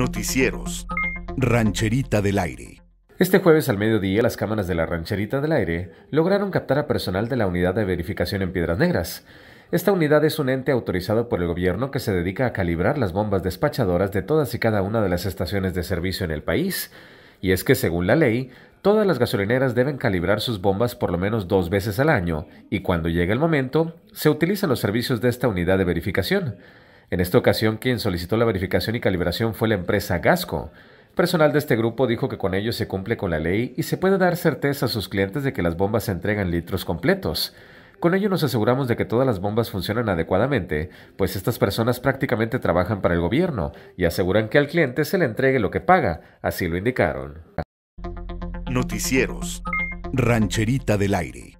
Noticieros. Rancherita del Aire. Este jueves al mediodía, las cámaras de la Rancherita del Aire lograron captar a personal de la unidad de verificación en Piedras Negras. Esta unidad es un ente autorizado por el gobierno que se dedica a calibrar las bombas despachadoras de todas y cada una de las estaciones de servicio en el país. Y es que, según la ley, todas las gasolineras deben calibrar sus bombas por lo menos dos veces al año, y cuando llega el momento, se utilizan los servicios de esta unidad de verificación. En esta ocasión, quien solicitó la verificación y calibración fue la empresa Gasco. Personal de este grupo dijo que con ello se cumple con la ley y se puede dar certeza a sus clientes de que las bombas se entregan litros completos. Con ello nos aseguramos de que todas las bombas funcionan adecuadamente, pues estas personas prácticamente trabajan para el gobierno y aseguran que al cliente se le entregue lo que paga, así lo indicaron. Noticieros. Rancherita del Aire.